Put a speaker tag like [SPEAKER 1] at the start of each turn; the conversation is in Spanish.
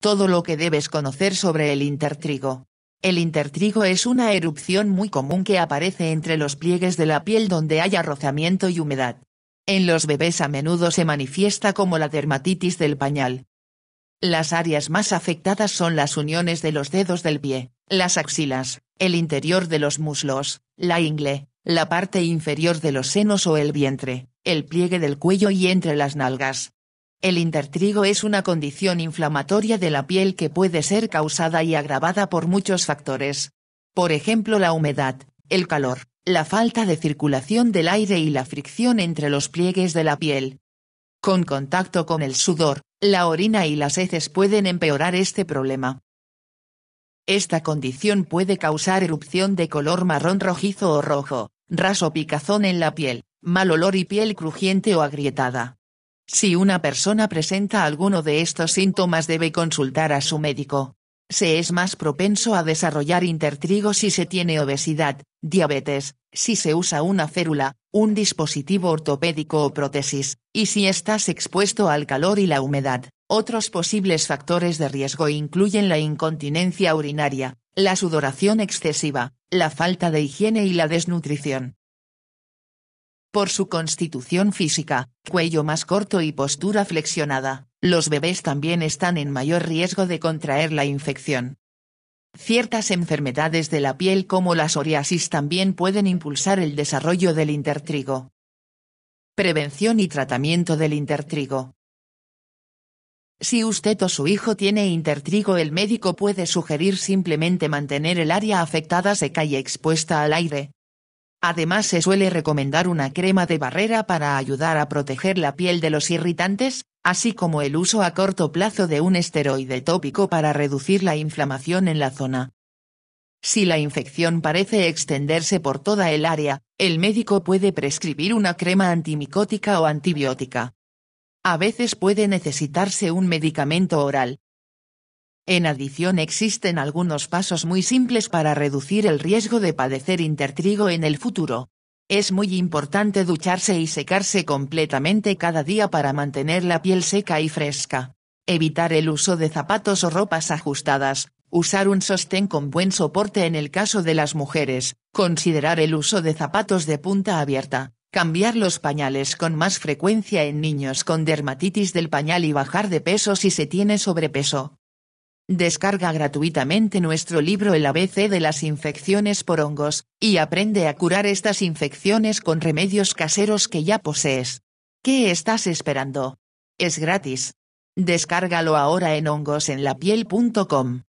[SPEAKER 1] Todo lo que debes conocer sobre el intertrigo. El intertrigo es una erupción muy común que aparece entre los pliegues de la piel donde haya rozamiento y humedad. En los bebés a menudo se manifiesta como la dermatitis del pañal. Las áreas más afectadas son las uniones de los dedos del pie, las axilas, el interior de los muslos, la ingle, la parte inferior de los senos o el vientre, el pliegue del cuello y entre las nalgas. El intertrigo es una condición inflamatoria de la piel que puede ser causada y agravada por muchos factores. Por ejemplo, la humedad, el calor, la falta de circulación del aire y la fricción entre los pliegues de la piel. Con contacto con el sudor, la orina y las heces pueden empeorar este problema. Esta condición puede causar erupción de color marrón rojizo o rojo, raso picazón en la piel, mal olor y piel crujiente o agrietada. Si una persona presenta alguno de estos síntomas debe consultar a su médico. Se es más propenso a desarrollar intertrigo si se tiene obesidad, diabetes, si se usa una férula, un dispositivo ortopédico o prótesis, y si estás expuesto al calor y la humedad. Otros posibles factores de riesgo incluyen la incontinencia urinaria, la sudoración excesiva, la falta de higiene y la desnutrición. Por su constitución física, cuello más corto y postura flexionada, los bebés también están en mayor riesgo de contraer la infección. Ciertas enfermedades de la piel como la psoriasis también pueden impulsar el desarrollo del intertrigo. Prevención y tratamiento del intertrigo. Si usted o su hijo tiene intertrigo el médico puede sugerir simplemente mantener el área afectada seca y expuesta al aire, Además se suele recomendar una crema de barrera para ayudar a proteger la piel de los irritantes, así como el uso a corto plazo de un esteroide tópico para reducir la inflamación en la zona. Si la infección parece extenderse por toda el área, el médico puede prescribir una crema antimicótica o antibiótica. A veces puede necesitarse un medicamento oral, en adición existen algunos pasos muy simples para reducir el riesgo de padecer intertrigo en el futuro. Es muy importante ducharse y secarse completamente cada día para mantener la piel seca y fresca. Evitar el uso de zapatos o ropas ajustadas, usar un sostén con buen soporte en el caso de las mujeres, considerar el uso de zapatos de punta abierta, cambiar los pañales con más frecuencia en niños con dermatitis del pañal y bajar de peso si se tiene sobrepeso. Descarga gratuitamente nuestro libro El ABC de las infecciones por hongos, y aprende a curar estas infecciones con remedios caseros que ya posees. ¿Qué estás esperando? Es gratis. Descárgalo ahora en hongosenlapiel.com.